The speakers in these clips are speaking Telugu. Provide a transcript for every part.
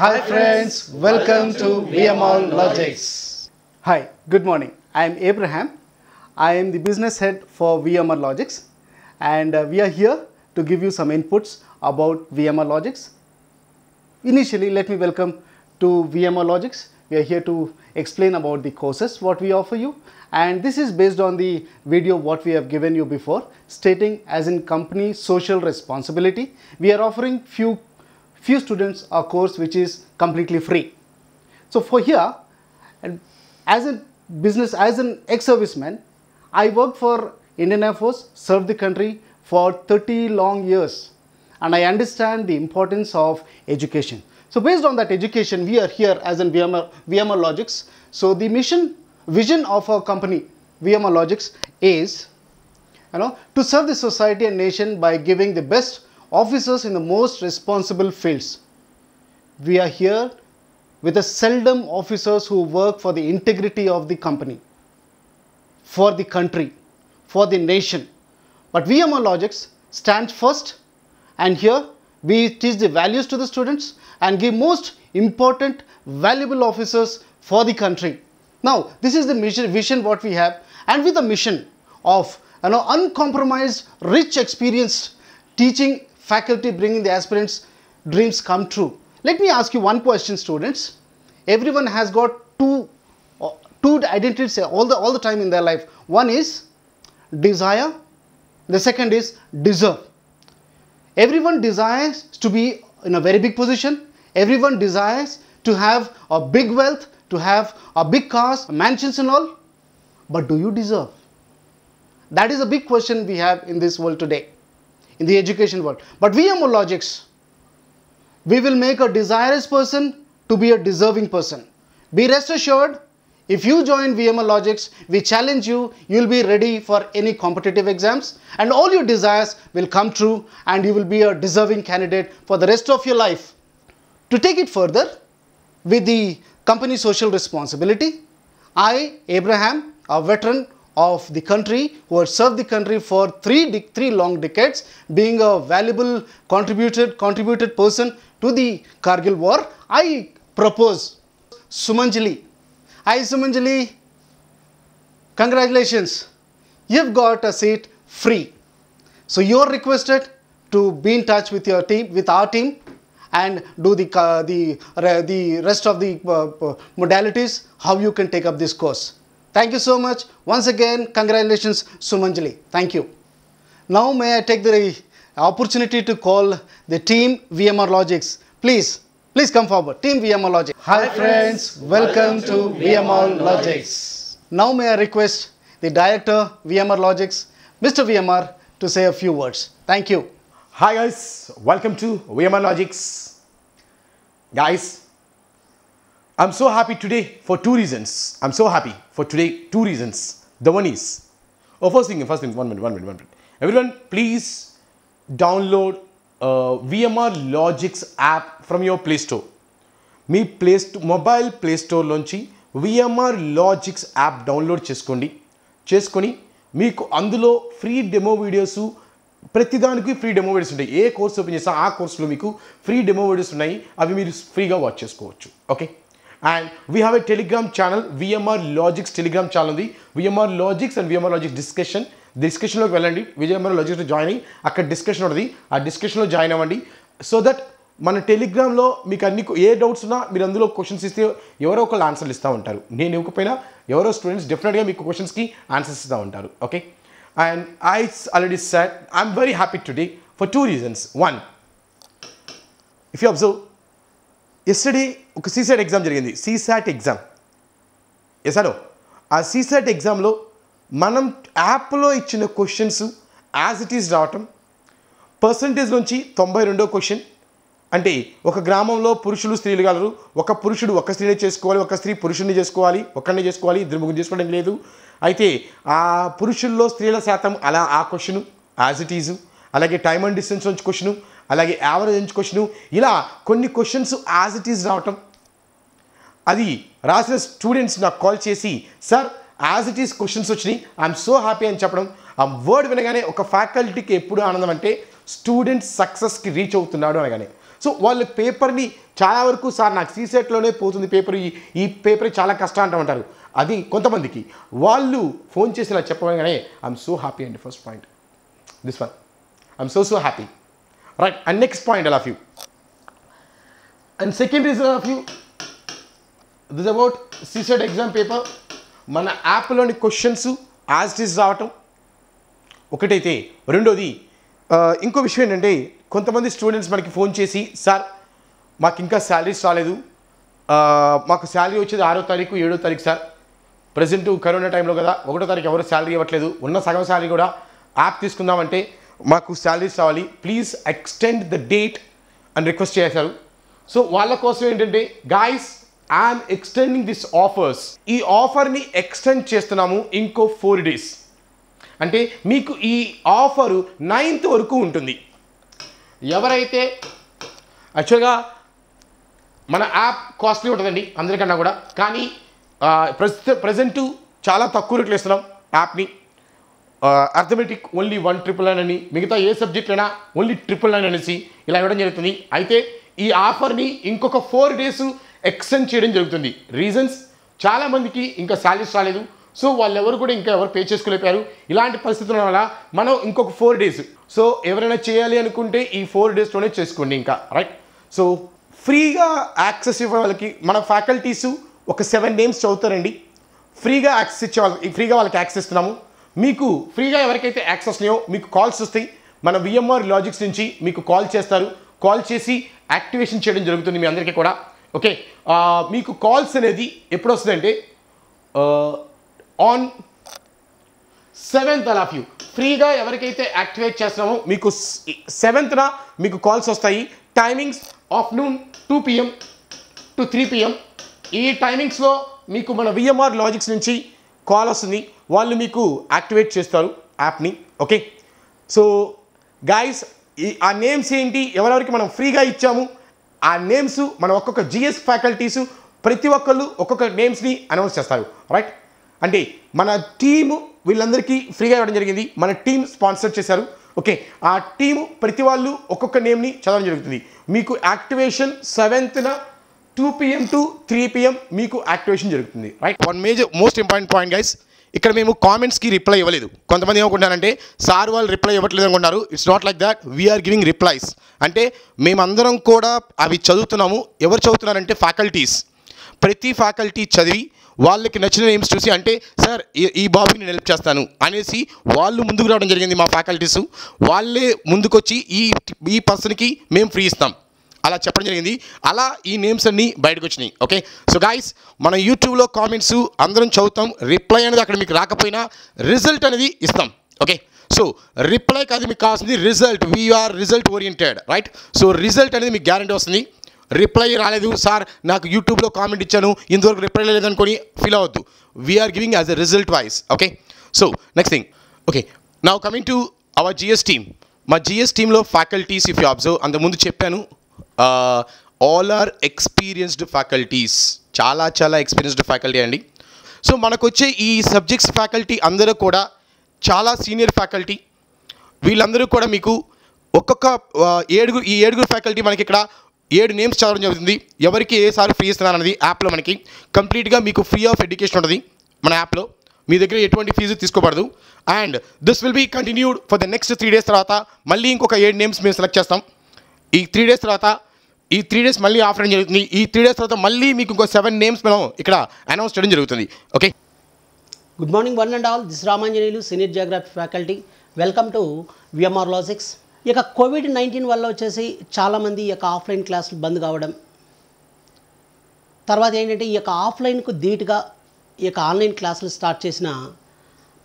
Hi friends, welcome to VMR Logics. Hi, good morning. I am Abraham. I am the business head for VMR Logics and uh, we are here to give you some inputs about VMR Logics. Initially, let me welcome to VMR Logics. We are here to explain about the courses what we offer you and this is based on the video what we have given you before stating as in company social responsibility. We are offering few few students a course which is completely free. So for here, as a business, as an ex-serviceman, I worked for Indian Air Force, served the country for 30 long years and I understand the importance of education. So based on that education, we are here as in VMR, VMR Logics. So the mission, vision of our company, VMR Logics is, you know, to serve the society and nation by giving the best officers in the most responsible fields. We are here with the seldom officers who work for the integrity of the company, for the country, for the nation. But VMO Logics stands first and here we teach the values to the students and give most important valuable officers for the country. Now this is the mission, vision what we have and with the mission of you know, uncompromised rich experience teaching faculty bringing the aspirants dreams come true. Let me ask you one question students. Everyone has got two, two identities all the, all the time in their life. One is desire, the second is deserve. Everyone desires to be in a very big position. Everyone desires to have a big wealth, to have a big cars, mansions and all. But do you deserve? That is a big question we have in this world today in the education world. But VMO logics, we will make a desirous person to be a deserving person. Be rest assured, if you join VMO Logics, we challenge you, you'll be ready for any competitive exams and all your desires will come true and you will be a deserving candidate for the rest of your life. To take it further, with the company social responsibility, I, Abraham, a veteran of the country who had served the country for three, three long decades being a valuable contributed, contributed person to the Kargil war, I propose Sumanjali. Hi Sumanjali, congratulations, you've got a seat free. So you're requested to be in touch with your team, with our team and do the, uh, the, uh, the rest of the uh, uh, modalities, how you can take up this course. Thank you so much. Once again, congratulations Sumanjali. Thank you. Now may I take the opportunity to call the team VMR Logics. Please, please come forward. Team VMR Logics. Hi, friends, welcome, welcome to VMR Logics. Logics. Now may I request the director VMR Logics, Mr. VMR, to say a few words. Thank you. Hi guys, welcome to VMR Logics. Guys, I'm so happy today for two reasons. I'm so happy for today, two reasons. The one is, oh, first thing, first thing, one minute, one minute, one minute. Everyone, please download uh, VMR Logics app from your Play Store. మీ ప్లే మొబైల్ ప్లే స్టోర్లోంచి విఎంఆర్ లాజిక్స్ యాప్ డౌన్లోడ్ చేసుకోండి చేసుకొని మీకు అందులో ఫ్రీ డెమో వీడియోస్ ప్రతిదానికి ఫ్రీ డెమో వీడియోస్ ఉంటాయి ఏ కోర్స్ ఓపెన్ చేసినా ఆ కోర్సులో మీకు ఫ్రీ డెమో వీడియోస్ ఉన్నాయి అవి మీరు ఫ్రీగా వాచ్ చేసుకోవచ్చు okay and we have a Telegram channel VMR Logics Telegram channel ఉంది VMR logics and VMR Logics discussion డిస్కషన్లోకి వెళ్ళండి విజయమర లాజిక్స్ జాయిన్ అయ్యి అక్కడ డిస్కషన్ ఉంటుంది ఆ డిస్కషన్లో జాయిన్ అవ్వండి సో దట్ మన టెలిగ్రామ్లో మీకు అన్ని ఏ డౌట్స్ ఉన్నా మీరు అందులో క్వశ్చన్స్ ఇస్తే ఎవరో ఒకళ్ళు ఆన్సర్లు ఇస్తూ ఉంటారు నేను ఇవ్వకపోయినా ఎవరో స్టూడెంట్స్ డెఫినెట్గా మీకు క్వశ్చన్స్కి ఆన్సర్స్ ఇస్తూ ఉంటారు okay and I already said I'm very happy today for two reasons one if you observe yesterday ఒక సీసాట్ ఎగ్జామ్ జరిగింది సీసాట్ ఎగ్జామ్ ఎసాడో ఆ సీసాట్ ఎగ్జామ్లో మనం యాప్లో ఇచ్చిన క్వశ్చన్స్ యాజ్ ఇట్ ఈస్ రావటం పర్సంటేజ్ నుంచి తొంభై రెండో క్వశ్చన్ అంటే ఒక గ్రామంలో పురుషులు స్త్రీలు గలరు ఒక పురుషుడు ఒక స్త్రీని చేసుకోవాలి ఒక స్త్రీ పురుషుడిని చేసుకోవాలి ఒకరిని చేసుకోవాలి ఇద్దరు ముగ్గురు చేసుకోవడం లేదు అయితే ఆ పురుషుల్లో స్త్రీల శాతం అలా ఆ క్వశ్చను యాజ్ ఇట్ ఈజు అలాగే టైమ్ అండ్ డిస్టెన్స్ నుంచి క్వశ్చను అలాగే యావరేజ్ క్వశ్చను ఇలా కొన్ని క్వశ్చన్స్ యాజ్ ఇట్ ఈజ్ రావటం అది రాసిన స్టూడెంట్స్ నాకు కాల్ చేసి sir as it is questions వచ్చినాయి ఐఎమ్ సో హ్యాపీ అని చెప్పడం ఆ వర్డ్ వినగానే ఒక ఫ్యాకల్టీకి ఎప్పుడు ఆనందం అంటే స్టూడెంట్ సక్సెస్కి రీచ్ అవుతున్నాడు అనగానే సో వాళ్ళ పేపర్ని చాలా వరకు సార్ నాకు సీసెట్లోనే పోతుంది పేపర్ ఈ ఈ పేపర్ చాలా కష్టం అంటూ ఉంటారు అది కొంతమందికి వాళ్ళు ఫోన్ చేసి ఇలా చెప్పగానే ఐఎమ్ సో హ్యాపీ అండి first point this one I'm so so happy right and next point i'll have you and second reason of you this is about CSAT exam paper మన యాప్లోని క్వశ్చన్స్ యాజ్ ఇస్ రావటం ఒకటైతే రెండోది ఇంకో విషయం ఏంటంటే కొంతమంది స్టూడెంట్స్ మనకి ఫోన్ చేసి సార్ మాకు ఇంకా శాలరీస్ రాలేదు మాకు శాలరీ వచ్చేది ఆరో తారీఖు ఏడో తారీఖు సార్ ప్రజెంట్ కరోనా టైంలో కదా ఒకటో తారీఖు ఎవరు శాలరీ ఇవ్వట్లేదు ఉన్న సగం శాలరీ కూడా యాప్ తీసుకుందామంటే మాకు శాలరీస్ రావాలి ప్లీజ్ ఎక్స్టెండ్ ద డేట్ అని రిక్వెస్ట్ చేశారు సో వాళ్ళ కోసం ఏంటంటే guys I'm extending this offers ఈ ఆఫర్ని ఎక్స్టెండ్ చేస్తున్నాము ఇంకో ఫోర్ డేస్ అంటే మీకు ఈ ఆఫరు నైన్త్ వరకు ఉంటుంది ఎవరైతే యాక్చువల్గా మన యాప్ కాస్ట్లీ ఉంటుందండి అందరికన్నా కూడా కానీ ప్రస్తుత ప్రజెంటు చాలా తక్కువ రేట్లు ఇస్తున్నాం యాప్ని arithmetic only one triple nine అని మిగతా ఏ అయినా ఓన్లీ ట్రిపుల్ నైన్ అనేసి ఇలా ఇవ్వడం జరుగుతుంది అయితే ఈ ఆఫర్ని ఇంకొక ఫోర్ డేస్ ఎక్స్టెండ్ చేయడం జరుగుతుంది రీజన్స్ చాలామందికి ఇంకా శాలరీస్ రాలేదు సో వాళ్ళెవరు కూడా ఇంకా ఎవరు పే చేసుకోలేపారు ఇలాంటి పరిస్థితుల వల్ల మనం ఇంకొక ఫోర్ డేస్ సో ఎవరైనా చేయాలి అనుకుంటే ఈ ఫోర్ డేస్లోనే చేసుకోండి ఇంకా రైట్ సో ఫ్రీగా యాక్సెస్ ఇవ్వే వాళ్ళకి మన ఫ్యాకల్టీసు ఒక సెవెన్ నేమ్స్ చదువుతారండి ఫ్రీగా యాక్సెస్ ఇచ్చే వాళ్ళకి ఫ్రీగా వాళ్ళకి యాక్సెస్ ఇస్తున్నాము మీకు ఫ్రీగా ఎవరికైతే యాక్సెస్ లేవో మీకు కాల్స్ వస్తాయి మన విఎంఆర్ లాజిక్స్ నుంచి మీకు కాల్ చేస్తారు కాల్ చేసి యాక్టివేషన్ చేయడం జరుగుతుంది మీ అందరికీ కూడా ఓకే మీకు కాల్స్ అనేది ఎప్పుడు వస్తుందంటే on seventh all of you ఫ్రీగా ఎవరికైతే యాక్టివేట్ చేస్తున్నామో మీకు సెవెంత్న మీకు కాల్స్ వస్తాయి timings afternoon two PM to three PM ఈ టైమింగ్స్లో మీకు మన విఎంఆర్ లాజిక్స్ నుంచి కాల్ వస్తుంది వాళ్ళు మీకు యాక్టివేట్ చేస్తారు యాప్ని ఓకే సో గాయస్ ఆ నేమ్స్ ఏంటి ఎవరెవరికి మనం ఫ్రీగా ఇచ్చాము ఆ నేమ్స్ మన ఒక్కొక్క జిఎస్ ఫ్యాకల్టీస్ ప్రతి ఒక్కళ్ళు ఒక్కొక్క నేమ్స్ని అనౌన్స్ చేస్తారు రైట్ అంటే మన టీము వీళ్ళందరికీ ఫ్రీగా ఇవ్వడం జరిగింది మన టీం స్పాన్సర్ చేశారు ఓకే ఆ టీము ప్రతి వాళ్ళు ఒక్కొక్క నేమ్ని చదవడం జరుగుతుంది మీకు యాక్టివేషన్ సెవెంత్న two PM to three PM మీకు యాక్టివేషన్ జరుగుతుంది right one major most important point guys ఇక్కడ మేము కామెంట్స్కి రిప్లై ఇవ్వలేదు కొంతమంది ఏమనుకుంటారంటే సార్ వాళ్ళు రిప్లై ఇవ్వట్లేదు అనుకుంటారు it's not like that we're giving replies అంటే మేమందరం కూడా అవి చదువుతున్నాము ఎవరు చదువుతున్నారంటే ఫ్యాకల్టీస్ ప్రతి ఫ్యాకల్టీ చదివి వాళ్ళకి నచ్చిన నేమ్స్ చూసి అంటే సార్ ఈ బాబుకి నేను హెల్ప్ చేస్తాను అనేసి వాళ్ళు ముందుకు రావడం జరిగింది మా ఫ్యాకల్టీస్ వాళ్ళే ముందుకొచ్చి ఈ ఈ పర్సన్కి మేము ఫ్రీ ఇస్తాం అలా చెప్పడం జరిగింది అలా ఈ నేమ్స్ అన్నీ బయటకు వచ్చినాయి ఓకే సో గాయస్ మన యూట్యూబ్లో కామెంట్స్ అందరం చదువుతాం రిప్లై అనేది అక్కడ మీకు రాకపోయినా రిజల్ట్ అనేది ఇస్తాం ఓకే సో రిప్లై కాదు మీకు కావాల్సింది result we're result oriented right so result అనేది మీకు గ్యారంటీ వస్తుంది రిప్లై రాలేదు సార్ నాకు యూట్యూబ్లో కామెంట్ ఇచ్చాను ఇంతవరకు రిప్లై లేదనుకొని ఫీల్ అవద్దు we're giving as a result wise okay so next thing okay నా coming to our GS team మా జిఎస్ టీంలో ఫ్యాకల్టీస్ ఇఫ్ యూ అబ్జర్వ్ అంతకుముందు చెప్పాను ఆల్ ఆర్ ఎక్స్పీరియన్స్డ్ ఫ్యాకల్టీస్ చాలా చాలా ఎక్స్పీరియన్స్డ్ ఫ్యాకల్టీ అండి సో మనకు వచ్చే ఈ సబ్జెక్ట్స్ ఫ్యాకల్టీ అందరూ కూడా చాలా సీనియర్ ఫ్యాకల్టీ వీళ్ళందరూ కూడా మీకు ఒక్కొక్క ఏడుగురు ఈ ఏడుగురు ఫ్యాకల్టీ మనకి ఇక్కడ ఏడు నేమ్స్ చదవడం జరుగుతుంది ఎవరికి ఏ సార్ ఫ్రీ ఇస్తున్నారు అనేది యాప్లో మనకి కంప్లీట్గా మీకు ఫ్రీ ఆఫ్ ఎడ్యుకేషన్ ఉంటుంది మన యాప్లో మీ దగ్గర ఎటువంటి ఫీజు తీసుకోబడదు and this will be continued for the next three days తర్వాత మళ్ళీ ఇంకొక ఏడు నేమ్స్ మేము సెలెక్ట్ చేస్తాం ఈ త్రీ డేస్ తర్వాత ఈ త్రీ డేస్ మళ్ళీ ఆఫర్ అని జరుగుతుంది ఈ త్రీ డేస్ తర్వాత మళ్ళీ మీకు ఇంకో సెవెన్ నేమ్స్ మనం ఇక్కడ అనౌన్స్ చేయడం జరుగుతుంది okay good morning one and all this Ramanjaneyulu senior geography faculty welcome to VMR Logics ఇక కోవిడ్ నైన్టీన్ వల్ల వచ్చేసి చాలామంది ఈ యొక్క ఆఫ్లైన్ క్లాసులు బంద్ కావడం తర్వాత ఏంటంటే ఈ యొక్క ఆఫ్లైన్కు ధీటుగా ఈ యొక్క ఆన్లైన్ క్లాసులు స్టార్ట్ చేసిన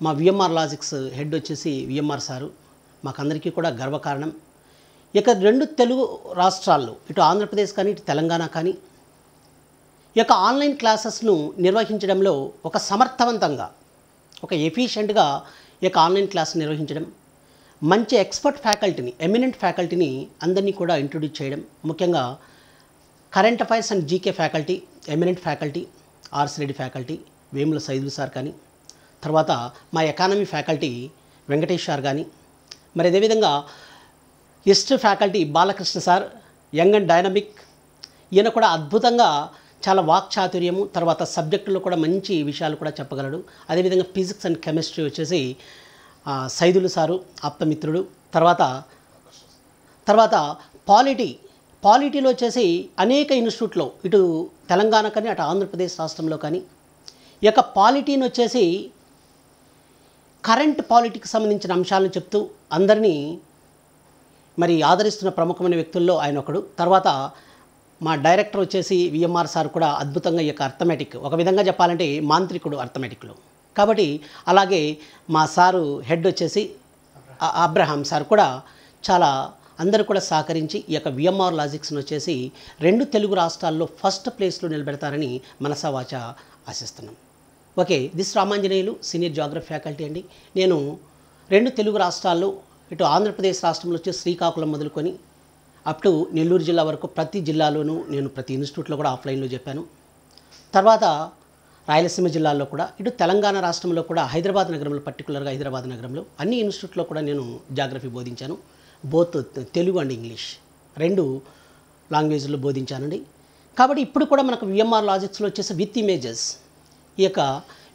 మా విఎంఆర్ లాజిక్స్ హెడ్ వచ్చేసి విఎంఆర్ సారు మాకందరికీ కూడా గర్వకారణం ఇక రెండు తెలుగు రాష్ట్రాల్లో ఇటు ఆంధ్రప్రదేశ్ కానీ ఇటు తెలంగాణ కానీ ఇక యొక్క ఆన్లైన్ క్లాసెస్ను నిర్వహించడంలో ఒక సమర్థవంతంగా ఒక ఎఫిషియెంట్గా ఈ యొక్క ఆన్లైన్ క్లాస్ నిర్వహించడం మంచి ఎక్స్పర్ట్ ఫ్యాకల్టీని ఎమినెంట్ ఫ్యాకల్టీని అందరినీ కూడా ఇంట్రొడ్యూస్ చేయడం ముఖ్యంగా current affairs and GK faculty eminent faculty RS Reddy faculty Vemula Saidu sir కానీ తర్వాత మా ఎకానమీ ఫ్యాకల్టీ వెంకటేష్ సార్ కానీ మరి అదేవిధంగా ఇస్ట్ faculty Balakrishna sir young and dynamic ఈయన కూడా అద్భుతంగా చాలా వాక్ చాతుర్యము తర్వాత సబ్జెక్టులో కూడా మంచి విషయాలు కూడా చెప్పగలడు అదేవిధంగా ఫిజిక్స్ అండ్ కెమిస్ట్రీ వచ్చేసి సైదులు సారు ఆప్తమిత్రుడు తర్వాత తర్వాత పాలిటీ పాలిటీలో వచ్చేసి అనేక ఇన్స్టిట్యూట్లో ఇటు తెలంగాణ కానీ అటు ఆంధ్రప్రదేశ్ రాష్ట్రంలో కానీ ఈ యొక్క పాలిటీని వచ్చేసి కరెంట్ పాలిటీకి సంబంధించిన అంశాలను చెప్తూ అందరినీ మరి ఆదరిస్తున్న ప్రముఖమైన వ్యక్తుల్లో ఆయన ఒకడు తర్వాత మా డైరెక్టర్ వచ్చేసి విఎంఆర్ సార్ కూడా అద్భుతంగా ఈ యొక్క అర్థమెటిక్ ఒక విధంగా చెప్పాలంటే మాంత్రికుడు అర్థమెటిక్లో కాబట్టి అలాగే మా సారు హెడ్ వచ్చేసి అబ్రహాం సార్ కూడా చాలా అందరూ కూడా సహకరించి ఈ యొక్క విఎంఆర్ లాజిక్స్ను వచ్చేసి రెండు తెలుగు రాష్ట్రాల్లో ఫస్ట్ ప్లేస్లో నిలబెడతారని మనసావాచ ఆశిస్తున్నాం okay this Ramanjaneyulu senior geography faculty అండి నేను రెండు తెలుగు రాష్ట్రాల్లో ఇటు ఆంధ్రప్రదేశ్ రాష్ట్రంలో వచ్చి శ్రీకాకుళం మొదలుకొని అప్ టు నెల్లూరు జిల్లా వరకు ప్రతి జిల్లాలోనూ నేను ప్రతి ఇన్స్టిట్యూట్లో కూడా ఆఫ్లైన్లో చెప్పాను తర్వాత రాయలసీమ జిల్లాల్లో కూడా ఇటు తెలంగాణ రాష్ట్రంలో కూడా హైదరాబాద్ నగరంలో పర్టికులర్గా హైదరాబాద్ నగరంలో అన్ని ఇన్స్టిట్యూట్లో కూడా నేను జాగ్రఫీ బోధించాను బోత్ తెలుగు అండ్ ఇంగ్లీష్ రెండు లాంగ్వేజ్లో బోధించానండి కాబట్టి ఇప్పుడు కూడా మనకు విఎంఆర్ లాజిక్స్లో వచ్చేసి విత్ ఇమేజెస్ ఈ యొక్క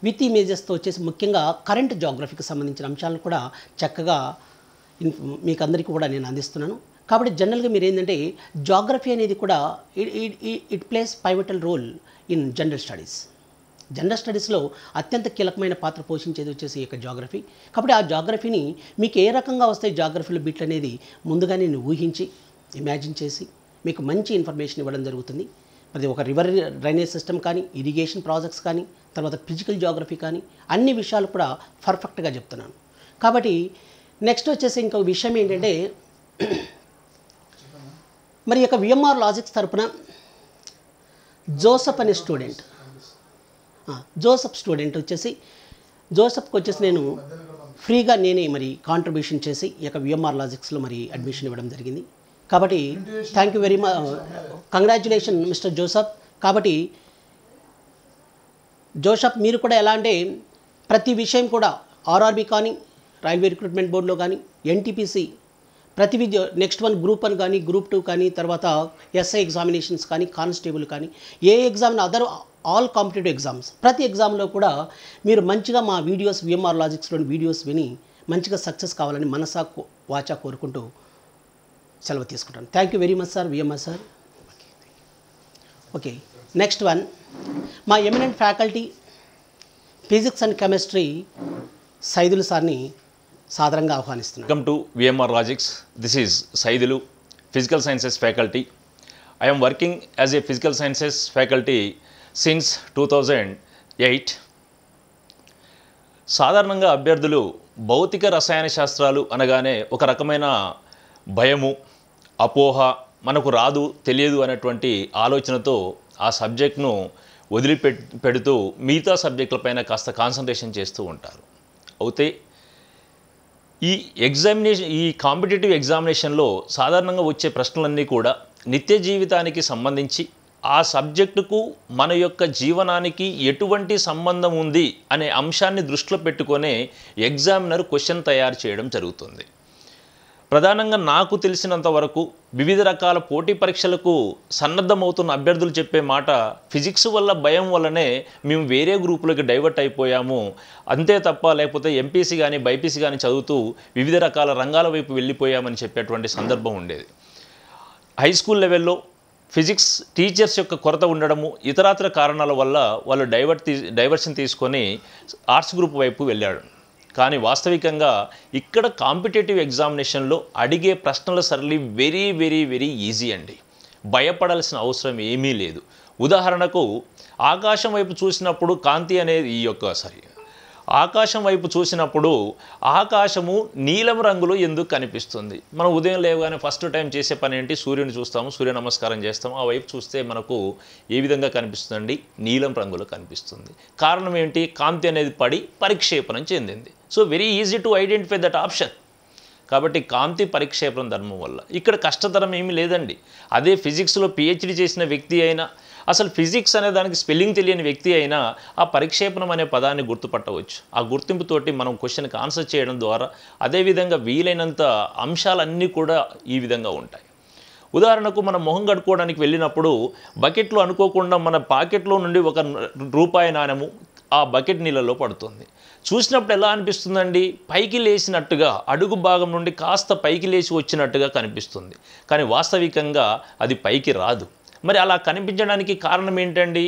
విత్ ఇమేజెస్తో వచ్చేసి ముఖ్యంగా కరెంట్ జాగ్రఫీకి సంబంధించిన అంశాలను కూడా చక్కగా మీకు అందరికీ కూడా నేను అందిస్తున్నాను కాబట్టి జనరల్గా మీరు ఏంటంటే జాగ్రఫీ అనేది కూడా it plays pivotal role in general studies general స్టడీస్లో అత్యంత కీలకమైన పాత్ర పోషించేది వచ్చేసి ఈ యొక్క జాగ్రఫీ కాబట్టి ఆ జాగ్రఫీని మీకు ఏ రకంగా వస్తాయి జాగ్రఫీలో బిట్లు అనేది ముందుగానే నేను ఊహించి ఇమాజిన్ చేసి మీకు మంచి ఇన్ఫర్మేషన్ ఇవ్వడం జరుగుతుంది అది ఒక రివర్ డ్రైనేజ్ సిస్టమ్ కానీ ఇరిగేషన్ ప్రాజెక్ట్స్ కానీ తర్వాత ఫిజికల్ జాగ్రఫీ కానీ అన్ని విషయాలు కూడా పర్ఫెక్ట్గా చెప్తున్నాను కాబట్టి నెక్స్ట్ వచ్చేసి ఇంకొక విషయం ఏంటంటే మరి యొక్క విఎంఆర్ లాజిక్స్ తరపున జోసఫ్ అనే స్టూడెంట్ జోసఫ్ స్టూడెంట్ వచ్చేసి జోసఫ్కి వచ్చేసి నేను ఫ్రీగా నేనే మరి కాంట్రిబ్యూషన్ చేసి యొక్క విఎంఆర్ లాజిక్స్లో మరి అడ్మిషన్ ఇవ్వడం జరిగింది కాబట్టి thank you very much congratulation mister Joseph కాబట్టి జోసఫ్ మీరు కూడా ఎలా అంటే ప్రతి విషయం కూడా ఆర్ఆర్బి కానీ రైల్వే రిక్రూట్మెంట్ బోర్డులో కానీ ఎన్టీపీసీ ప్రతి విద్య నెక్స్ట్ వన్ గ్రూప్ వన్ కానీ గ్రూప్ టూ కానీ తర్వాత ఎస్ఐ ఎగ్జామినేషన్స్ కానీ కానిస్టేబుల్ కానీ ఏ exam other all competitive exams ప్రతి ఎగ్జామ్లో కూడా మీరు మంచిగా మా వీడియోస్ విఎంఆర్ లాజిక్స్లోని వీడియోస్ విని మంచిగా సక్సెస్ కావాలని మనసా వాచా కోరుకుంటూ సెలవు తీసుకుంటాను thank you very much sir VMR sir okay next one మా eminent faculty physics and chemistry Saidulu సార్ని సాదరంగా ఆహ్వానిస్తున్నాను welcome to VMR Logics this is Saidulu physical sciences faculty I'm working as a physical sciences faculty since two thousand eight సాధారణంగా అభ్యర్థులు భౌతిక రసాయన శాస్త్రాలు అనగానే ఒక రకమైన భయము అపోహ మనకు రాదు తెలియదు అనేటువంటి ఆలోచనతో ఆ సబ్జెక్ట్ను వదిలిపె పెడుతూ మిగతా సబ్జెక్టులపైన కాస్త కాన్సన్ట్రేషన్ చేస్తూ ఉంటారు అయితే ఈ ఎగ్జామినేషన్ ఈ కాంపిటేటివ్ ఎగ్జామినేషన్లో సాధారణంగా వచ్చే ప్రశ్నలన్నీ కూడా నిత్య జీవితానికి సంబంధించి ఆ సబ్జెక్టుకు మన యొక్క జీవనానికి ఎటువంటి సంబంధం ఉంది అనే అంశాన్ని దృష్టిలో పెట్టుకొనే ఎగ్జామినర్ క్వశ్చన్ తయారు చేయడం జరుగుతుంది ప్రధానంగా నాకు తెలిసినంత వరకు వివిధ రకాల పోటీ పరీక్షలకు సన్నద్ధమవుతున్న అభ్యర్థులు చెప్పే మాట ఫిజిక్స్ వల్ల భయం వల్లనే మేము వేరే గ్రూపులకి డైవర్ట్ అయిపోయాము అంతే తప్ప లేకపోతే ఎంపీసీ కానీ బైపీసీ కానీ చదువుతూ వివిధ రకాల రంగాల వైపు వెళ్ళిపోయామని చెప్పేటువంటి సందర్భం ఉండేది హై స్కూల్ లెవెల్లో ఫిజిక్స్ టీచర్స్ యొక్క కొరత ఉండడము ఇతరాతర కారణాల వల్ల వాళ్ళు డైవర్ట్ డైవర్షన్ తీసుకొని ఆర్ట్స్ గ్రూప్ వైపు వెళ్ళాడు కానీ వాస్తవికంగా ఇక్కడ కాంపిటేటివ్ ఎగ్జామినేషన్లో అడిగే ప్రశ్నల సరళి వెరీ వెరీ వెరీ ఈజీ అండి భయపడాల్సిన అవసరం ఏమీ లేదు ఉదాహరణకు ఆకాశం వైపు చూసినప్పుడు కాంతి అనేది ఈ యొక్క సారీ ఆకాశం వైపు చూసినప్పుడు ఆకాశము నీలం రంగులో ఎందుకు కనిపిస్తుంది మనం ఉదయం లేవగానే ఫస్ట్ టైం చేసే పని ఏంటి సూర్యుని చూస్తాము సూర్య నమస్కారం చేస్తాము ఆ వైపు చూస్తే మనకు ఏ విధంగా కనిపిస్తుందండి నీలం రంగులో కనిపిస్తుంది కారణం ఏంటి కాంతి అనేది పడి పరిక్షేపణం చెందింది so very easy to identify that option కాబట్టి కాంతి పరిక్షేపం ధర్మం వల్ల ఇక్కడ కష్టతరం ఏమీ లేదండి అదే ఫిజిక్స్లో పిహెచ్డి చేసిన వ్యక్తి అయినా అసలు ఫిజిక్స్ అనే దానికి స్పెల్లింగ్ తెలియని వ్యక్తి అయినా ఆ పరిక్షేపణం అనే పదాన్ని గుర్తుపట్టవచ్చు ఆ గుర్తింపుతోటి మనం క్వశ్చన్కి ఆన్సర్ చేయడం ద్వారా అదేవిధంగా వీలైనంత అంశాలన్నీ కూడా ఈ విధంగా ఉంటాయి ఉదాహరణకు మనం మొహం కడుక్కోవడానికి వెళ్ళినప్పుడు బకెట్లో అనుకోకుండా మన పాకెట్లో నుండి ఒక రూపాయి నాణ్యము ఆ బకెట్ నీళ్ళలో పడుతుంది చూసినప్పుడు ఎలా అనిపిస్తుందండి పైకి లేచినట్టుగా అడుగు భాగం నుండి కాస్త పైకి లేచి వచ్చినట్టుగా కనిపిస్తుంది కానీ వాస్తవికంగా అది పైకి రాదు మరి అలా కనిపించడానికి కారణం ఏంటండి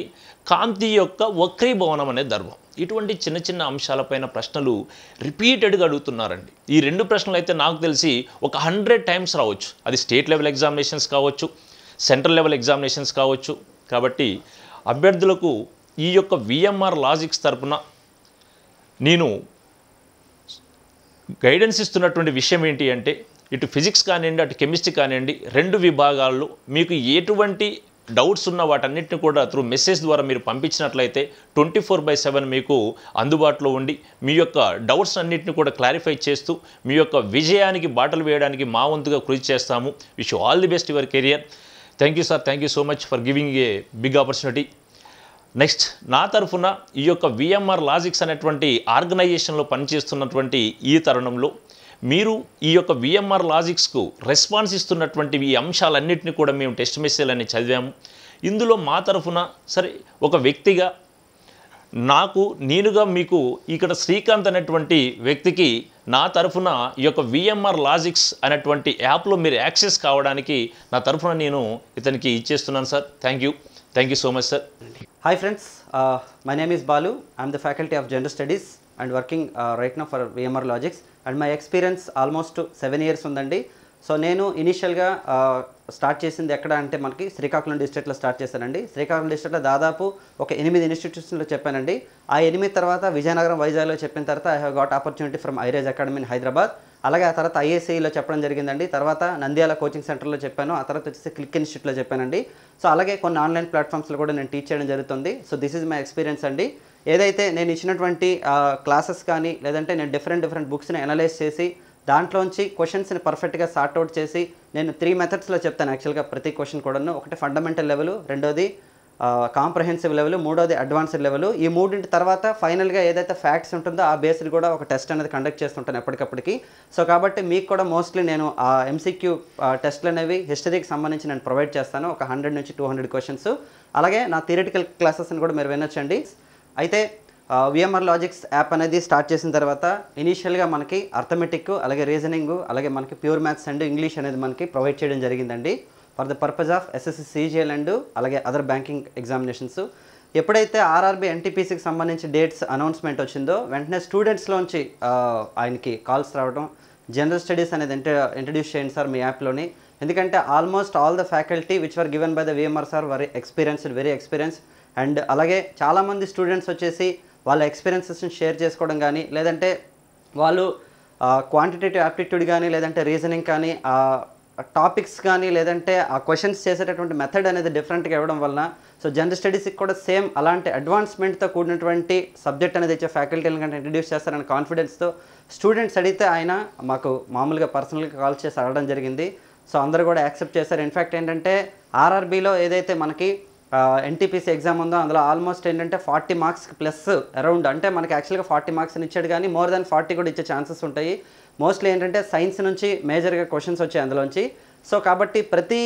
కాంతి యొక్క వక్రీభవనం అనే ధర్మం ఇటువంటి చిన్న చిన్న అంశాలపైన ప్రశ్నలు రిపీటెడ్గా అడుగుతున్నారండి ఈ రెండు ప్రశ్నలు అయితే నాకు తెలిసి ఒక హండ్రెడ్ టైమ్స్ రావచ్చు అది స్టేట్ లెవెల్ ఎగ్జామినేషన్స్ కావచ్చు సెంట్రల్ లెవెల్ ఎగ్జామినేషన్స్ కావచ్చు కాబట్టి అభ్యర్థులకు ఈ యొక్క విఎంఆర్ లాజిక్స్ తరపున నేను గైడెన్స్ ఇస్తున్నటువంటి విషయం ఏంటి అంటే ఇటు ఫిజిక్స్ కానివ్వండి అటు కెమిస్ట్రీ కానివ్వండి రెండు విభాగాల్లో మీకు ఎటువంటి డౌట్స్ ఉన్న వాటన్నిటిని కూడా త్రూ మెసేజ్ ద్వారా మీరు పంపించినట్లయితే ట్వంటీ ఫోర్ బై సెవెన్ మీకు అందుబాటులో ఉండి మీ యొక్క డౌట్స్ అన్నింటిని కూడా క్లారిఫై చేస్తూ మీ యొక్క విజయానికి బాటలు వేయడానికి మా వంతుగా కృషి చేస్తాము wish all the best your career thank you sir thank you so much for giving a big opportunity next నా తరఫున ఈ యొక్క విఎంఆర్ లాజిక్స్ అనేటువంటి ఆర్గనైజేషన్లో పనిచేస్తున్నటువంటి ఈ తరుణంలో మీరు ఈ యొక్క విఎంఆర్ లాజిక్స్కు రెస్పాన్స్ ఇస్తున్నటువంటి ఈ అంశాలన్నింటినీ కూడా మేము టెస్ట్ మెసేజ్లని చదివాము ఇందులో మా తరఫున సరే ఒక వ్యక్తిగా నాకు నేనుగా మీకు ఇక్కడ శ్రీకాంత్ అనేటువంటి వ్యక్తికి నా తరఫున ఈ యొక్క విఎంఆర్ లాజిక్స్ అనేటువంటి యాప్లో మీరు యాక్సెస్ కావడానికి నా తరఫున నేను ఇతనికి ఇచ్చేస్తున్నాను sir thank you thank you so much sir hi friends my name is Balu I'm the faculty of general studies and working right నా for VMR logics and my experience almost seven years ఉందండి సో నేను ఇనీషియల్గా స్టార్ట్ uh, చేసింది ఎక్కడ అంటే మనకి శ్రీకాకుళం డిస్ట్రిక్ట్లో స్టార్ట్ చేశానండి శ్రీకాకుళం డిస్ట్రిక్ట్లో దాదాపు ఒక ఎనిమిది ఇన్స్టిట్యూషన్లో చెప్పానండి ఆ ఎనిమిది తర్వాత విజయనగరం వైజాగ్లో చెప్పిన తర్వాత I have got opportunity from Irage academy in Hyderabad అలాగే ఆ తర్వాత ఐఎస్ఐలో చెప్పడం జరిగిందండి తర్వాత నంద్యాల కోచింగ్ సెంటర్లో చెప్పాను ఆ తర్వాత వచ్చేసి క్లిక్ ఇన్స్టిట్యూట్లో చెప్పానండి సో అలాగే కొన్ని ఆన్లైన్ ప్లాట్ఫామ్స్లో కూడా నేను టీచ్ చేయడం జరుగుతుంది so this is my experience అండి ఏదైతే నేను ఇచ్చినటువంటి క్లాసెస్ కానీ లేదంటే నేను డిఫరెంట్ డిఫరెంట్ బుక్స్ని అనలైజ్ చేసి దాంట్లోంచి క్వశ్చన్స్ని పర్ఫెక్ట్గా సార్ట్అవుట్ చేసి నేను త్రీ మెథడ్స్లో చెప్తాను యాక్చువల్గా ప్రతి క్వశ్చన్ కూడాను ఒకటి ఫండమెంటల్ లెవెల్ రెండోది కాంప్రహెన్సివ్ లెవెల్ మూడోది అడ్వాన్స్డ్ లెవెల్ ఈ మూడింటి తర్వాత ఫైనల్గా ఏదైతే ఫ్యాక్ట్స్ ఉంటుందో ఆ బేస్డ్ కూడా ఒక టెస్ట్ అనేది కండక్ట్ చేస్తుంటాను ఎప్పటికప్పటికి సో కాబట్టి మీకు కూడా మోస్ట్లీ నేను ఆ ఎంసీక్యూ టెస్ట్లు అనేవి హిస్టరీకి సంబంధించి నేను ప్రొవైడ్ చేస్తాను ఒక హండ్రెడ్ నుంచి టూ హండ్రెడ్ క్వశ్చన్స్ అలాగే నా థియరిటికల్ క్లాసెస్ని కూడా మీరు వినొచ్చండి అయితే విఎంఆర్ లాజిక్స్ యాప్ అనేది స్టార్ట్ చేసిన తర్వాత ఇనీషియల్గా మనకి అర్థమెటిక్ అలాగే రీజనింగ్ అలాగే మనకి ప్యూర్ మ్యాథ్స్ అండ్ ఇంగ్లీష్ అనేది మనకి ప్రొవైడ్ చేయడం జరిగిందండి for the purpose of SSC CGL and అలాగే అదర్ బ్యాంకింగ్ ఎగ్జామినేషన్స్ ఎప్పుడైతే ఆర్ఆర్బీ ఎన్టీపీసీకి సంబంధించి డేట్స్ అనౌన్స్మెంట్ వచ్చిందో వెంటనే స్టూడెంట్స్లోంచి ఆయనకి కాల్స్ రావడం జనరల్ స్టడీస్ అనేది ఇంట్రడ్యూస్ చేయండి సార్ మీ యాప్లోని ఎందుకంటే almost all the faculty which are given by the VMR sir very experienced very experience and అలాగే చాలామంది స్టూడెంట్స్ వచ్చేసి వాళ్ళ ఎక్స్పీరియన్సెస్ని షేర్ చేసుకోవడం కానీ లేదంటే వాళ్ళు క్వాంటిటేటివ్ యాప్టిట్యూడ్ కానీ లేదంటే రీజనింగ్ కానీ టాపిక్స్ కానీ లేదంటే ఆ క్వశ్చన్స్ చేసేటటువంటి మెథడ్ అనేది డిఫరెంట్గా ఇవ్వడం వలన సో జనరల్ స్టడీస్కి కూడా సేమ్ అలాంటి అడ్వాన్స్మెంట్తో కూడినటువంటి సబ్జెక్ట్ అనేది ఇచ్చే ఫ్యాకల్టీలను కంటే ఇంట్రడ్యూస్ చేస్తారనే కాన్ఫిడెన్స్తో స్టూడెంట్స్ అడిగితే ఆయన మాకు మామూలుగా పర్సనల్గా కాల్ చేసి అడగడం జరిగింది సో అందరూ కూడా యాక్సెప్ట్ చేశారు ఇన్ఫ్యాక్ట్ ఏంటంటే ఆర్ఆర్బీలో ఏదైతే మనకి ఎన్టీపీసీ ఎగ్జామ్ ఉందో అందులో ఆల్మోస్ట్ ఏంటంటే ఫార్టీ మార్క్స్ ప్లస్ అరౌండ్ అంటే మనకి యాక్చువల్గా ఫార్టీ మార్క్స్ని ఇచ్చాడు కానీ మోర్ దాన్ ఫార్టీ కూడా ఇచ్చే ఛాన్సెస్ ఉంటాయి మోస్ట్లీ ఏంటంటే సైన్స్ నుంచి మేజర్గా క్వశ్చన్స్ వచ్చాయి అందులోంచి సో కాబట్టి ప్రతి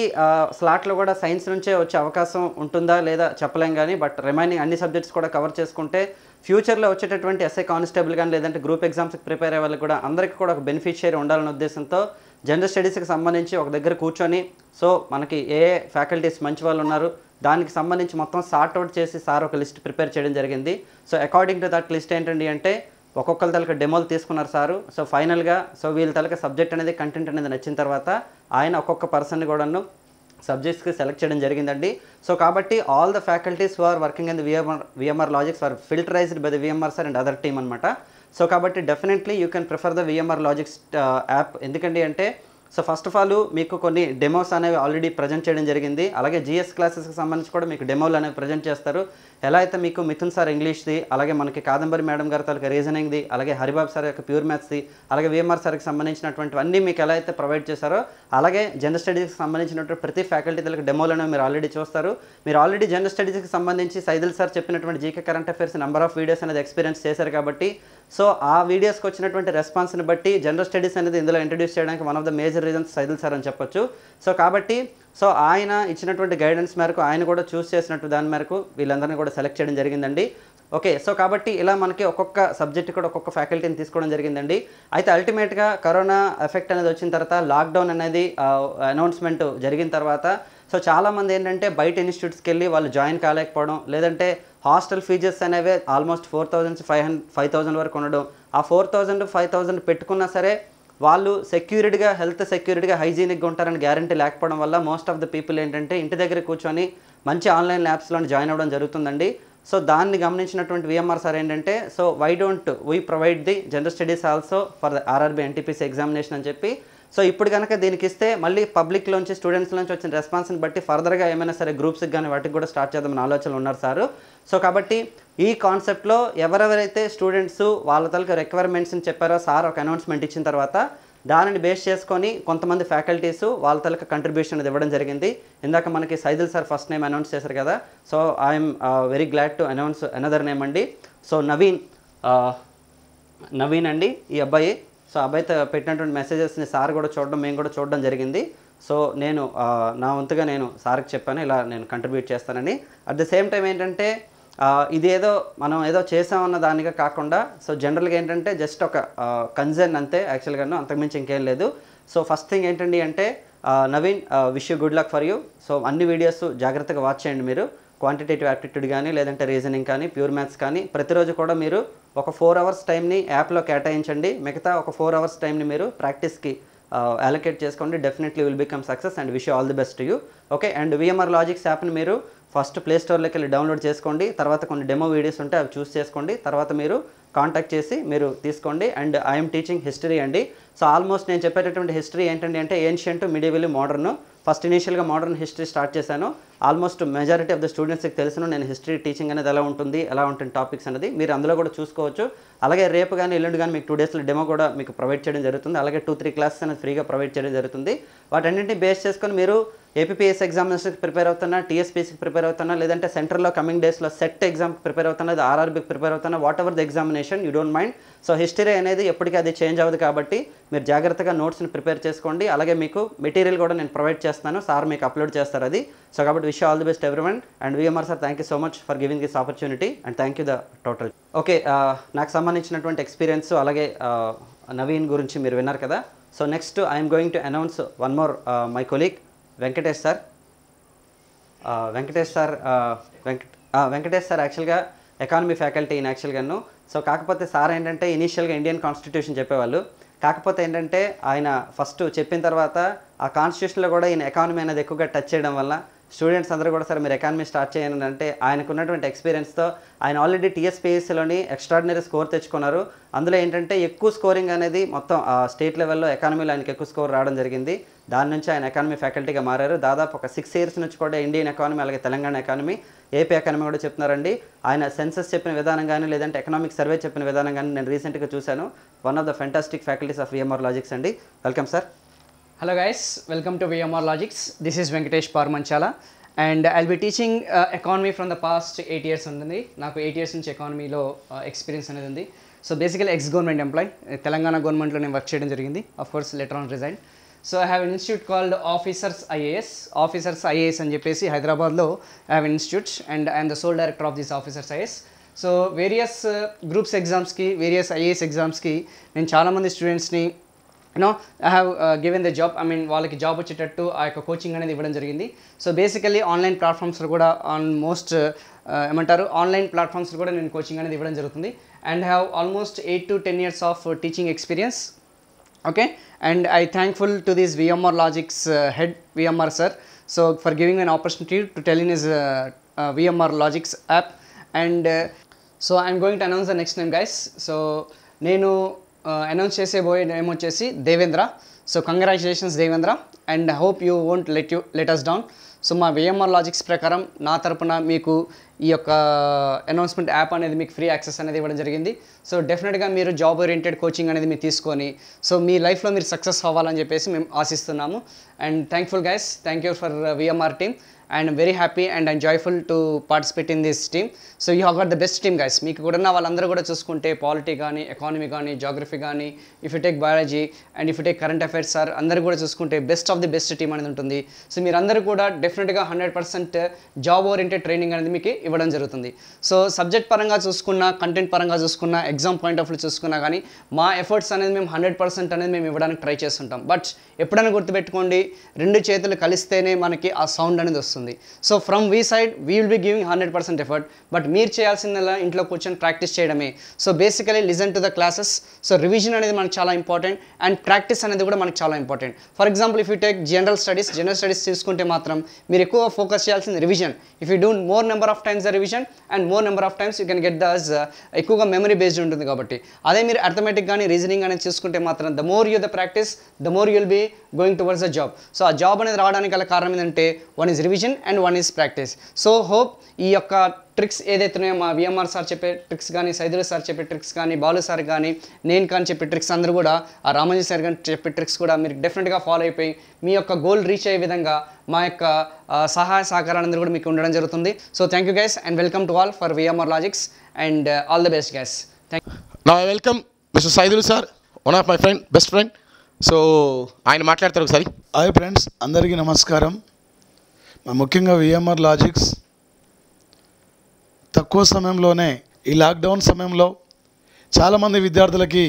స్లాట్లో కూడా సైన్స్ నుంచే వచ్చే అవకాశం ఉంటుందా లేదా చెప్పలేం కానీ బట్ రిమైనింగ్ అన్ని సబ్జెక్ట్స్ కూడా కవర్ చేసుకుంటే ఫ్యూచర్లో వచ్చేటటువంటి ఎస్ఐ కానిస్టేబుల్ కానీ లేదంటే గ్రూప్ ఎగ్జామ్స్కి ప్రిపేర్ అయ్యే వాళ్ళకి కూడా అందరికీ కూడా ఒక బెనిఫిషియరీ ఉండాలనే ఉద్దేశంతో జనరల్ స్టడీస్కి సంబంధించి ఒక దగ్గర కూర్చొని సో మనకి ఏ ఫ్యాకల్టీస్ మంచి వాళ్ళు ఉన్నారు దానికి సంబంధించి మొత్తం సార్ట్ అవుట్ చేసి సార్ ఒక లిస్ట్ ప్రిపేర్ చేయడం జరిగింది so according to that list ఏంటండి అంటే ఒక్కొక్కరి తలక డెమోలు తీసుకున్నారు సారు సో ఫైనల్గా సో వీళ్ళ తలక సబ్జెక్ట్ అనేది కంటెంట్ అనేది నచ్చిన తర్వాత ఆయన ఒక్కొక్క పర్సన్ కూడాను సబ్జెక్ట్స్కి సెలెక్ట్ చేయడం జరిగిందండి సో కాబట్టి all the faculties are working in the VMR VMR logics for filterized by the VMR sir and other team అనమాట సో కాబట్టి definitely you can prefer the VMR logics app ఎందుకండి అంటే సో ఫస్ట్ ఆఫ్ ఆల్ మీకు కొన్ని డెమోస్ అనేవి ఆల్రెడీ ప్రజెంట్ చేయడం జరిగింది అలాగే జిఎస్ క్లాసెస్కి సంబంధించి కూడా మీకు డెమోలు అనేవి ప్రజెంట్ చేస్తారు ఎలా అయితే మీకు మిథున్ సార్ ఇంగ్లీష్ది అలాగే మనకి కాదంబరి మేడం గారి తాలూకా రీజనింగ్ది అలాగే హరిబాబు సార్ యొక్క ప్యూర్ మ్యాథ్స్ది అలాగే విఎంఆర్ సార్కి సంబంధించినటువంటివన్నీ మీకు ఎలా అయితే ప్రొవైడ్ చేశారో అలాగే జనరల్ స్టడీస్కి సంబంధించినటువంటి ప్రతి ఫ్యాకల్టీ తలకి డెమోలు అనేవి మీరు ఆల్రెడీ చూస్తారు మీరు ఆల్రెడీ జనరల్ స్టడీస్కి సంబంధించి సైదుల్ సార్ చెప్పినటువంటి GK current affairs number of videos అనేది ఎక్స్పీరియన్స్ చేశారు కాబట్టి సో ఆ వీడియోస్కి వచ్చినటువంటి రెస్పాన్స్ని బట్టి జనరల్ స్టడీస్ అనేది ఇందులో ఇంట్రడ్యూస్ చేయడానికి one of the major major reasons Saidul sir అని చెప్పొచ్చు సో కాబట్టి సో ఆయన ఇచ్చినటువంటి గైడెన్స్ మేరకు ఆయన కూడా చూస్ చేసినట్టు దాని మేరకు వీళ్ళందరినీ కూడా సెలెక్ట్ చేయడం జరిగిందండి ఓకే సో కాబట్టి ఇలా మనకి ఒక్కొక్క సబ్జెక్ట్ కూడా ఒక్కొక్క ఫ్యాకల్టీని తీసుకోవడం జరిగిందండి అయితే అల్టిమేట్గా కరోనా ఎఫెక్ట్ అనేది వచ్చిన తర్వాత లాక్డౌన్ అనేది అనౌన్స్మెంట్ జరిగిన తర్వాత సో చాలామంది ఏంటంటే బయట ఇన్స్టిట్యూట్స్కి వెళ్ళి వాళ్ళు జాయిన్ కాలేకపోవడం లేదంటే హాస్టల్ ఫీజెస్ అనేవి almost four thousand five hundred five thousand వరకు ఉండడం ఆ ఫోర్ థౌజండ్ ఫైవ్ థౌజండ్ పెట్టుకున్నా సరే వాళ్ళు సెక్యూరిటీగా హెల్త్ సెక్యూరిటీగా హైజీనిక్గా ఉంటారని గ్యారంటీ లేకపోవడం వల్ల మోస్ట్ ఆఫ్ ద పీపుల్ ఏంటంటే ఇంటి దగ్గర కూర్చొని మంచి ఆన్లైన్ ల్యాబ్స్లో జాయిన్ అవ్వడం జరుగుతుందండి సో దాన్ని గమనించినటువంటి విఎంఆర్ సార్ ఏంటంటే so why don't we provide the general studies also for the RRB NTPC examination అని చెప్పి సో ఇప్పుడు కనుక దీనికి ఇస్తే మళ్ళీ పబ్లిక్లోంచి స్టూడెంట్స్ నుంచి వచ్చిన రెస్పాన్స్ని బట్టి ఫర్దర్గా ఏమైనా సరే గ్రూప్స్కి కానీ వాటికి కూడా స్టార్ట్ చేద్దామని ఆలోచనలు ఉన్నారు సారు సో కాబట్టి ఈ కాన్సెప్ట్లో ఎవరెవరైతే స్టూడెంట్స్ వాళ్ళ తలకి రిక్వైర్మెంట్స్ని చెప్పారో సార్ ఒక అనౌన్స్మెంట్ ఇచ్చిన తర్వాత దానిని బేస్ చేసుకొని కొంతమంది ఫ్యాకల్టీస్ వాళ్ళ తలక కంట్రిబ్యూషన్ అనేది ఇవ్వడం జరిగింది ఇందాక మనకి Saidul sir first name announce చేశారు కదా so I'm very glad to announce another name అండి సో నవీన్ నవీన్ అండి ఈ అబ్బాయి సో అబ్బాయి పెట్టినటువంటి మెసేజెస్ని సార్ కూడా చూడడం మేము కూడా చూడడం జరిగింది సో నేను నా వంతుగా నేను సార్కి చెప్పాను ఇలా నేను కంట్రిబ్యూట్ చేస్తానని అట్ ద సేమ్ టైం ఏంటంటే ఇదేదో మనం ఏదో చేసామన్న దానిగా కాకుండా సో జనరల్గా ఏంటంటే జస్ట్ ఒక కన్సర్న్ అంతే యాక్చువల్గాను అంతకుమించి ఇంకేం లేదు సో ఫస్ట్ థింగ్ ఏంటండి అంటే Naveen wish you good luck for you so అన్ని వీడియోస్ జాగ్రత్తగా వాచ్ చేయండి మీరు క్వాంటిటేటివ్ యాప్టిట్యూడ్ కానీ లేదంటే రీజనింగ్ కానీ ప్యూర్ మ్యాథ్స్ కానీ ప్రతిరోజు కూడా మీరు ఒక ఫోర్ అవర్స్ టైంని యాప్లో కేటాయించండి మిగతా ఒక ఫోర్ అవర్స్ టైంని మీరు ప్రాక్టీస్కి అలొకేట్ చేసుకోండి definitely will become success and wish all the best you okay and VMR logics యాప్ని మీరు ఫస్ట్ ప్లే స్టోర్లోకి వెళ్ళి డౌన్లోడ్ చేసుకోండి తర్వాత కొన్ని డెమో వీడియోస్ ఉంటే అవి చూస్ చేసుకోండి తర్వాత మీరు కాంటాక్ట్ చేసి మీరు తీసుకోండి అండ్ ఐఎమ్ టీచింగ్ హిస్టరీ అండి సో ఆల్మోస్ట్ నేను చెప్పేటటువంటి హిస్టరీ ఏంటండి అంటే ఏన్షియంట్ మిడివిల్ మోడర్న్ ఫస్ట్ ఇనీషియల్గా మోడర్న్ హిస్టరీ స్టార్ట్ చేశాను ఆల్మోస్ట్ మెజారిటీ ఆఫ్ ద స్టూడెంట్స్కి తెలుసును నేను హిస్టరీ టీచింగ్ అనేది ఎలా ఉంటుంది ఎలా ఉంటుంది టాపిక్స్ అనేది మీరు అందులో కూడా చూసుకోవచ్చు అలాగే రేపు కానీ ఎల్లుండి కానీ మీకు టూ డేస్లో డెమో కూడా మీకు ప్రొవైడ్ చేయడం జరుగుతుంది అలాగే టూ త్రీ క్లాసెస్ అనేది ఫ్రీగా ప్రొవైడ్ చేయడం జరుగుతుంది వాటన్నింటినీ బేస్ చేసుకొని మీరు ఏపీఎస్ ఎగ్జామినేషన్కి ప్రిపేర్ అవుతున్నా టీఎస్పీసీకి ప్రిపేర్ అవుతున్నా లేదంటే సెంట్రల్లో కమింగ్ డేస్లో సెట్ ఎగ్జామ్ ప్రిపేర్ అవుతున్నా లేదా ఆర్ఆర్బీకి ప్రిపేర్ అవుతున్నా whatever the examination you don't mind so history అనేది ఎప్పటికీ అది చేంజ్ అవ్వదు కాబట్టి మీరు జాగ్రత్తగా నోట్స్ని ప్రిపేర్ చేసుకోండి అలాగే మీకు మెటీరియల్ కూడా నేను ప్రొవైడ్ చేస్తాను సార్ మీకు అప్లోడ్ చేస్తారు అది సో కాబట్టి wish all the best best everyone and VMR thank you you so much for giving this opportunity and thank you the okay uh, నాకు సంబంధించినటువంటి ఎక్స్పీరియన్స్ అలాగే uh, నవీన్ గురించి మీరు విన్నారు కదా so next I'm going to announce one more my colleague Venkatesh sir Venkatesh sir Venkata Venkatesh sir యాక్చువల్గా ఎకానమీ ఫ్యాకల్టీ ఇన్ యాక్చువల్గాను సో కాకపోతే సార్ ఏంటంటే ఇనీషియల్గా ఇండియన్ కాన్స్టిట్యూషన్ చెప్పేవాళ్ళు కాకపోతే ఏంటంటే ఆయన ఫస్ట్ చెప్పిన తర్వాత ఆ కాన్స్టిట్యూషన్లో కూడా ఈయన ఎకానమీ అనేది ఎక్కువగా టచ్ చేయడం వల్ల స్టూడెంట్స్ అందరూ కూడా సార్ మీరు ఎకానమీ స్టార్ట్ చేయండి అంటే ఆయనకున్నటువంటి ఎక్స్పీరియన్స్తో ఆయన ఆల్రెడీ టీఎస్పీఎస్సీలోని ఎక్స్ట్రాడినరీ స్కోర్ తెచ్చుకున్నారు అందులో ఏంటంటే ఎక్కువ స్కోరింగ్ అనేది మొత్తం స్టేట్ లెవెల్లో ఎకానమీలో ఆయనకి ఎక్కువ స్కోర్ రావడం జరిగింది దాని నుంచి ఆయన ఎకానమీ ఫ్యాకల్టీగా మారారు దాదాపు ఒక సిక్స్ ఇయర్స్ నుంచి కూడా ఇండియన్ ఎకానమీ అలాగే తెలంగాణ ఎకానమీ ఏపీ ఎకానమీ కూడా చెప్తున్నారండి ఆయన సెన్సెస్ చెప్పిన విధానం కానీ లేదంటే ఎకనామిక్ సర్వే చెప్పిన విధానం కానీ నేను రీసెంట్గా చూశాను one of the fantastic faculties of VMR logics అండి welcome sir Hello guys, welcome to logics this This is పార్ Manchala and I'll be teaching economy from the past eight years ఉంటుంది నాకు ఎయిట్ ఇయర్స్ నుంచి ఎకానమీలో ఎక్స్పీరియన్స్ uh, అనేది ఉంది సో బేసికల్ ఎక్స్ గవర్నమెంట్ ఎంప్లాయ్ తెలంగాణ గవర్నమెంట్లో నేను వర్క్ చేయడం జరిగింది of course later on resign so I have institute called officers IAS officers IAS అని చెప్పేసి హైదరాబాద్లో I have institute and I'm the sole director of this officers IAS so various groups ఎగ్జామ్స్కి వేరియస్ ఐఏఎస్ ఎగ్జామ్స్కి నేను చాలామంది స్టూడెంట్స్ని you know I have given the job I mean వాళ్ళకి జాబ్ వచ్చేటట్టు ఆ యొక్క కోచింగ్ అనేది ఇవ్వడం జరిగింది సో బేసికలీ ఆన్లైన్ ప్లాట్ఫామ్స్లో కూడా ఆన్ మోస్ట్ uh, ఏమంటారు ఆన్లైన్ ప్లాట్ఫామ్స్ కూడా నేను కోచింగ్ అనేది ఇవ్వడం జరుగుతుంది and have almost eight to ten years of teaching experience okay and I thankful to this VMR logics head VMR sir so for giving an opportunity to tell in is VMR logics app and so I'm going to announce the next name guys so నేను అనౌన్స్ చేసేబోయే నేమ్ వచ్చేసి Devendra so congratulations Devendra and hope you won't let you letters down so మా విఎంఆర్ లాజిక్స్ ప్రకారం నా తరపున మీకు ఈ యొక్క అనౌన్స్మెంట్ యాప్ అనేది మీకు ఫ్రీ యాక్సెస్ అనేది ఇవ్వడం జరిగింది సో డెఫినెట్గా మీరు జాబ్ ఓరియంటెడ్ కోచింగ్ అనేది మీరు తీసుకొని సో మీ లైఫ్లో మీరు సక్సెస్ అవ్వాలని చెప్పేసి మేము ఆశిస్తున్నాము and thankful guys thank you for VMR team and very happy and I'm joyful to participate in this team so you have the best team guys మీకు కూడా ఉన్న వాళ్ళందరూ కూడా చూసుకుంటే పాలిటీ కానీ ఎకానమీ కానీ జాగ్రఫీ కానీ if you take biology and if you take current affairs sir అందరూ కూడా చూసుకుంటే best of the best team అనేది ఉంటుంది సో మీరందరూ కూడా డెఫినెట్గా hundred percent job oriented training అనేది మీకు ఇవ్వడం జరుగుతుంది సో సబ్జెక్ట్ పరంగా చూసుకున్నా కంటెంట్ పరంగా చూసుకున్నా ఎగ్జామ్ పాయింట్ ఆఫ్ వ్యూ చూసుకున్నా కానీ మా ఎఫర్ట్స్ అనేది మేము హండ్రెడ్ పర్సెంట్ అనేది మేము ఇవ్వడానికి ట్రై చేస్తుంటాం బట్ ఎప్పుడైనా గుర్తుపెట్టుకోండి రెండు చేతులు కలిస్తేనే మనకి ఆ సౌండ్ అనేది వస్తుంది వస్తుంది so from we side we will be giving hundred percent effort but మీరు చేయాల్సిందల్లా ఇంట్లో కూర్చొని ప్రాక్టీస్ చేయడమే so basically listen to the classes so revision అనేది మనకు చాలా ఇంపార్టెంట్ అండ్ ప్రాక్టీస్ అనేది కూడా మనకు చాలా important for example if you take general studies general studies తీసుకుంటే మాత్రం మీరు ఎక్కువ ఫోకస్ చేయాల్సింది revision if you do more number of times the revision and more number of times you can get those ఎక్కువగా మెమరీ బేస్డ్ ఉంటుంది కాబట్టి అదే మీరు అథమెటిక్ కానీ రీజనింగ్ అనేది చూసుకుంటే మాత్రం the more you the practice the more you'll be going towards the job so ఆ జాబ్ అనేది రావడానికి గల కారణం ఏంటంటే one is revision expression and one is practice so hope ఈ యొక్క ట్రిక్స్ ఉన్నాయో మా విఎంఆర్ సార్ చెప్పే ట్రిక్స్ కానీ సైదుల సార్ చెప్పే ట్రిక్స్ కానీ బాలు సార్ కానీ నేను కానీ చెప్పే ట్రిక్స్ అందరూ కూడా ఆ రామంజీ సార్ కానీ చెప్పే ట్రిక్స్ కూడా మీరు డెఫినెట్గా ఫాలో అయిపోయి మీ యొక్క గోల్ రీచ్ అయ్యే విధంగా మా యొక్క సహాయ సహకారాలందరూ కూడా మీకు ఉండడం జరుగుతుంది so thank you guys and welcome to all for VMR logics and all the best guys thank you welcome mister Saidul sir one of my friend best friend so ఆయన మాట్లాడతారు ఒకసారి హాయ్ ఫ్రెండ్స్ అందరికీ నమస్కారం ముఖ్యంగా విఎంఆర్ లాజిక్స్ తక్కువ సమయంలోనే ఈ లాక్డౌన్ సమయంలో చాలామంది విద్యార్థులకి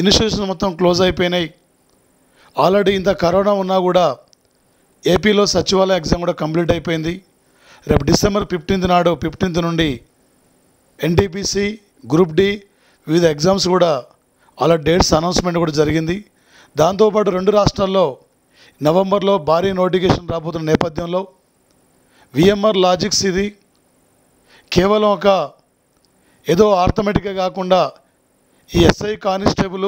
ఇన్స్టిట్యూషన్ మొత్తం క్లోజ్ అయిపోయినాయి ఆల్రెడీ ఇంత కరోనా ఉన్నా కూడా ఏపీలో సచివాలయ ఎగ్జామ్ కూడా కంప్లీట్ అయిపోయింది రేపు డిసెంబర్ ఫిఫ్టీన్త్ నాడు ఫిఫ్టీన్త్ నుండి ఎన్టీపీసీ గ్రూప్ డి వివిధ ఎగ్జామ్స్ కూడా ఆల్రెడీ డేట్స్ అనౌన్స్మెంట్ కూడా జరిగింది దాంతోపాటు రెండు రాష్ట్రాల్లో నవంబర్లో భారీ నోటిఫికేషన్ రాబోతున్న నేపథ్యంలో విఎంఆర్ లాజిక్స్ ఇది కేవలం ఒక ఏదో ఆర్థమెటిక్గా కాకుండా ఈ ఎస్ఐ కానిస్టేబుల్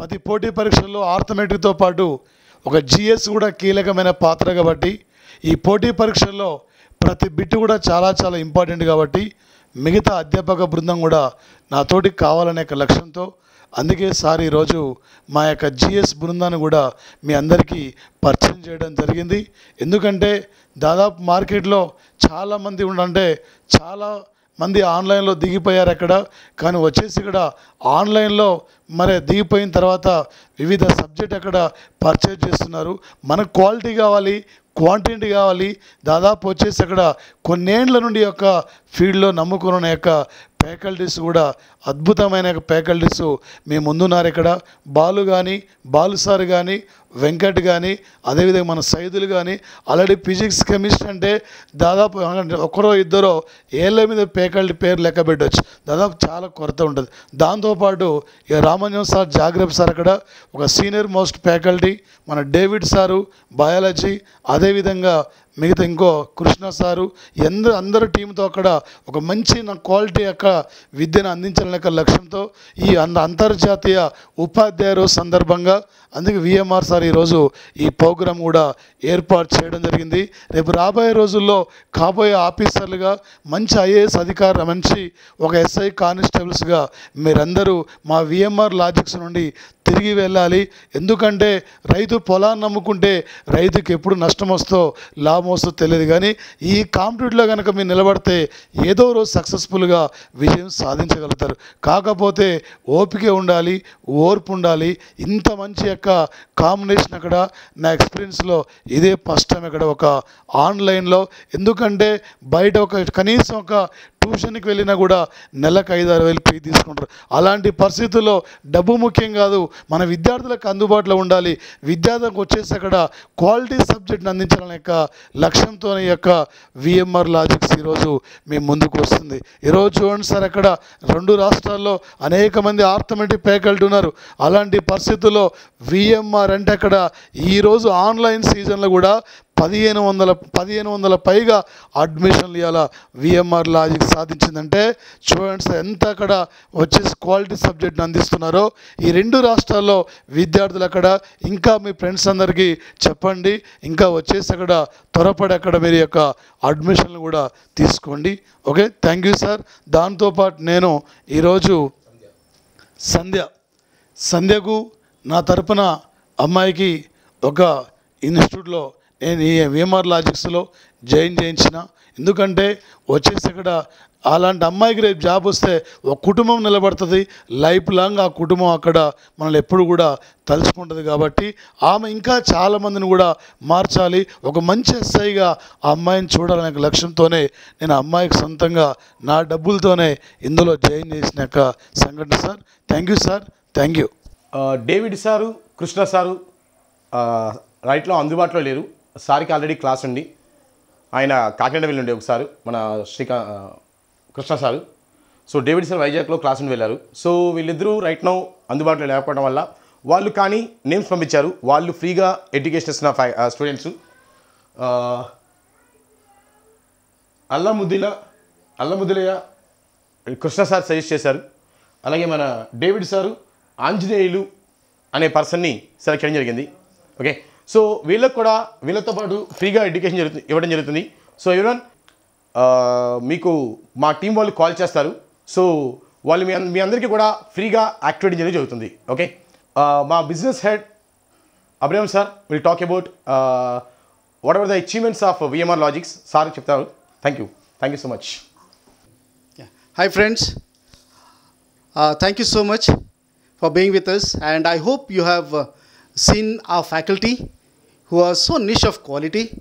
పది పోటీ పరీక్షల్లో ఆర్థమెటిక్తో పాటు ఒక జిఎస్ కూడా కీలకమైన పాత్ర కాబట్టి ఈ పోటీ పరీక్షల్లో ప్రతి బిట్టు కూడా చాలా చాలా ఇంపార్టెంట్ కాబట్టి మిగతా అధ్యాపక బృందం కూడా నాతోటి కావాలనే లక్ష్యంతో అందుకే సార్ ఈరోజు మా యొక్క జిఎస్ బృందాన్ని కూడా మీ అందరికీ పరిచయం చేయడం జరిగింది ఎందుకంటే దాదాపు మార్కెట్లో చాలామంది ఉండంటే చాలా మంది ఆన్లైన్లో దిగిపోయారు అక్కడ కానీ వచ్చేసి ఇక్కడ ఆన్లైన్లో మరి దిగిపోయిన తర్వాత వివిధ సబ్జెక్ట్ అక్కడ పర్చేజ్ చేస్తున్నారు మనకు క్వాలిటీ కావాలి క్వాంటిటీ కావాలి దాదాపు వచ్చేసి అక్కడ కొన్నేళ్ల నుండి యొక్క ఫీల్డ్లో నమ్ముకున్న యొక్క ఫ్యాకల్టీస్ కూడా అద్భుతమైన ఫ్యాకల్టీస్ మీ ముందున్నారు ఇక్కడ బాలు కానీ బాలు సార్ కానీ వెంకట్ కానీ అదేవిధంగా మన సైదులు కానీ ఆల్రెడీ ఫిజిక్స్ కెమిస్ట్రీ అంటే దాదాపు ఒకరో ఇద్దరో ఏళ్ళ మీద ఫ్యాకల్టీ పేరు లెక్క పెట్టవచ్చు దాదాపు చాలా కొరత ఉంటుంది దాంతోపాటు ఇక రామంజన్ సార్ జాగ్రత్త సార్ అక్కడ ఒక సీనియర్ మోస్ట్ ఫ్యాకల్టీ మన డేవిడ్ సారు బయాలజీ అదేవిధంగా మిగతా ఇంకో కృష్ణ సారు ఎందరూ అందరు టీంతో అక్కడ ఒక మంచి నా క్వాలిటీ యొక్క విద్యను అందించాలనే లక్ష్యంతో ఈ అంద అంతర్జాతీయ ఉపాధ్యాయ రోజు సందర్భంగా అందుకే విఎంఆర్ సార్ ఈరోజు ఈ ప్రోగ్రాం కూడా ఏర్పాటు చేయడం జరిగింది రేపు రాబోయే రోజుల్లో కాబోయే ఆఫీసర్లుగా మంచి ఐఏఎస్ అధికారుల మంచి ఒక ఎస్ఐ కానిస్టేబుల్స్గా మీరందరూ మా విఎంఆర్ లాజిక్స్ నుండి తిరిగి వెళ్ళాలి ఎందుకంటే రైతు పొలాన్ని నమ్ముకుంటే రైతుకి ఎప్పుడు నష్టం వస్తో లాభం వస్తో తెలియదు కానీ ఈ కాంపిటీటివ్లో కనుక మీరు నిలబడితే ఏదో రోజు సక్సెస్ఫుల్గా విజయం సాధించగలుగుతారు కాకపోతే ఓపిక ఉండాలి ఓర్పు ఉండాలి ఇంత మంచి యొక్క కాంబినేషన్ అక్కడ నా ఎక్స్పీరియన్స్లో ఇదే ఫస్ట్ టైం ఇక్కడ ఒక ఆన్లైన్లో ఎందుకంటే బయట ఒక కనీసం ఒక ట్యూషన్కి వెళ్ళినా కూడా నెలకు ఐదు ఆరు వేలు పే తీసుకుంటారు అలాంటి పరిస్థితుల్లో డబ్బు ముఖ్యం కాదు మన విద్యార్థులకు అందుబాటులో ఉండాలి విద్యార్థులకు వచ్చేసి అక్కడ క్వాలిటీ సబ్జెక్ట్ని అందించాలనే యొక్క లక్ష్యంతో యొక్క విఎంఆర్ లాజిక్స్ ఈరోజు మేము ముందుకు వస్తుంది ఈరోజు చూడండి సార్ అక్కడ రెండు రాష్ట్రాల్లో అనేక మంది ఆర్థమెటిక్ ఫ్యాకల్టీ ఉన్నారు అలాంటి పరిస్థితుల్లో విఎంఆర్ అంటే అక్కడ ఈరోజు ఆన్లైన్ సీజన్లో కూడా పదిహేను వందల పదిహేను వందల పైగా అడ్మిషన్లు ఇవాళ విఎంఆర్ లాజిక్ సాధించిందంటే స్టూడెంట్స్ ఎంత అక్కడ వచ్చేసి క్వాలిటీ సబ్జెక్ట్ని అందిస్తున్నారో ఈ రెండు రాష్ట్రాల్లో విద్యార్థులు అక్కడ ఇంకా మీ ఫ్రెండ్స్ అందరికీ చెప్పండి ఇంకా వచ్చేసి అక్కడ త్వరపడి అక్కడ మీరు యొక్క అడ్మిషన్లు కూడా తీసుకోండి ఓకే థ్యాంక్ యూ సార్ దాంతోపాటు నేను ఈరోజు సంధ్య సంధ్యకు నా తరపున అమ్మాయికి ఒక ఇన్స్టిట్యూట్లో నేను ఈ విఎంఆర్ లాజిక్స్లో జాయిన్ చేయించిన ఎందుకంటే వచ్చేసి ఇక్కడ అలాంటి అమ్మాయికి రేపు జాబ్ వస్తే ఒక కుటుంబం నిలబడుతుంది లైఫ్ లాంగ్ ఆ కుటుంబం అక్కడ మనల్ని ఎప్పుడు కూడా తలుచుకుంటుంది కాబట్టి ఆమె ఇంకా చాలామందిని కూడా మార్చాలి ఒక మంచి ఎస్ఐగా ఆ అమ్మాయిని చూడాలనే లక్ష్యంతోనే నేను అమ్మాయికి సొంతంగా నా డబ్బులతోనే ఇందులో జాయిన్ చేసిన సంఘటన sir thank you sir thank you David sir Krishna sir రైట్లో అందుబాటులో లేరు సార్కి ఆల్రెడీ క్లాస్ ఉంది ఆయన కాకినాడ వెళ్ళి ఉండే ఒకసారి మన శ్రీకా Krishna sir so David sir వైజాగ్లో క్లాస్ ఉండి వెళ్ళారు సో వీళ్ళిద్దరూ రైట్ నౌ అందుబాటులో లేకపోవడం వల్ల వాళ్ళు కానీ నేమ్స్ పంపించారు వాళ్ళు ఫ్రీగా ఎడ్యుకేషన్ ఇస్తున్న స్టూడెంట్స్ అల్లాముద్దీల అల్లముద్దులయ్య కృష్ణ సార్ సజెస్ట్ చేశారు అలాగే మన డేవిడ్ సారు ఆంజనేయులు అనే పర్సన్ని సెలెక్ట్ చేయడం జరిగింది ఓకే సో వీళ్ళకు కూడా వీళ్ళతో పాటు ఫ్రీగా ఎడ్యుకేషన్ జరుగుతుంది ఇవ్వడం జరుగుతుంది సో ఎవరన్ మీకు మా టీం వాళ్ళు కాల్ చేస్తారు సో వాళ్ళు మీ మీ అందరికీ కూడా ఫ్రీగా యాక్టివేట్ చేయడం జరుగుతుంది ఓకే మా business head Abraham sir will talk about what are the achievements of VMR logics sir చెప్తారు thank you thank you so much hi friends thank you so much for being with us and I hope you have seen a faculty who are so niche of quality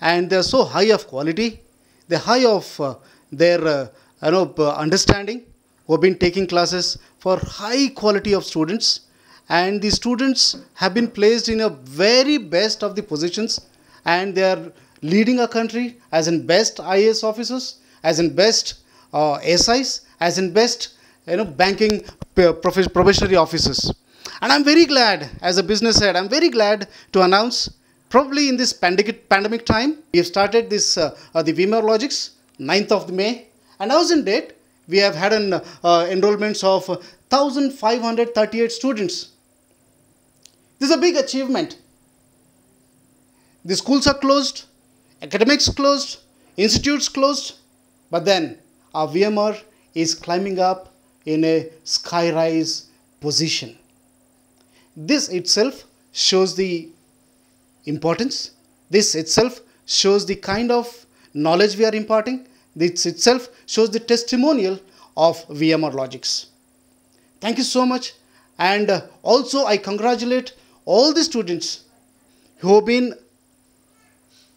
and they are so high of quality, the high of uh, their uh, you know, uh, understanding who have been taking classes for high quality of students and the students have been placed in a very best of the positions and they are leading a country as in best IAS officers, as in best uh, SIs, as in best you know, banking uh, professional officers. And I'm very glad, as a business head, I'm very glad to announce probably in this pandemic, pandemic time, we have started this uh, uh, the Vimer Logics 9th of May. And in date, we have had an uh, enrollments of 1538 students. This is a big achievement. The schools are closed, academics closed, institutes closed, but then our VMR is climbing up in a rise position. This itself shows the importance. This itself shows the kind of knowledge we are imparting. This itself shows the testimonial of VMR Logics. Thank you so much. And also I congratulate all the students who have been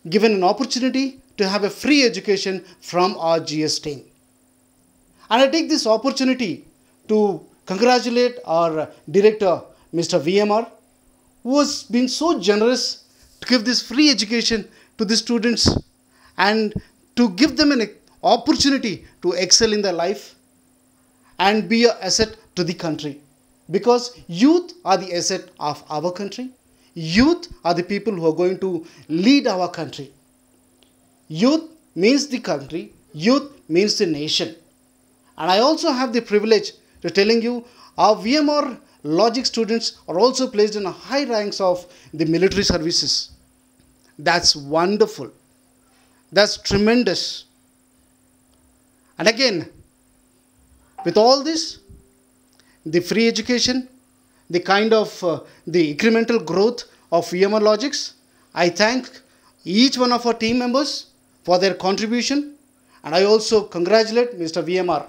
given an opportunity to have a free education from our GS team. And I take this opportunity to congratulate our director, Mr. VMR, who has been so generous to give this free education to the students and to give them an opportunity to excel in their life and be an asset to the country. Because youth are the asset of our country. Youth are the people who are going to lead our country. Youth means the country. Youth means the nation. And I also have the privilege to telling you our VMR logic students are also placed in high ranks of the military services. That's wonderful. That's tremendous. And again, with all this, the free education, the kind of uh, the incremental growth of EMR Logics, I thank each one of our team members for their contribution and I also congratulate Mr. VMR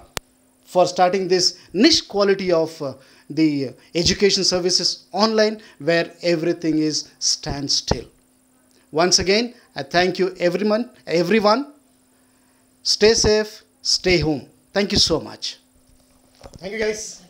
for starting this niche quality of uh, the education services online where everything is standstill. Once again, I thank you everyone, everyone. Stay safe, stay home. Thank you so much. Thank you guys.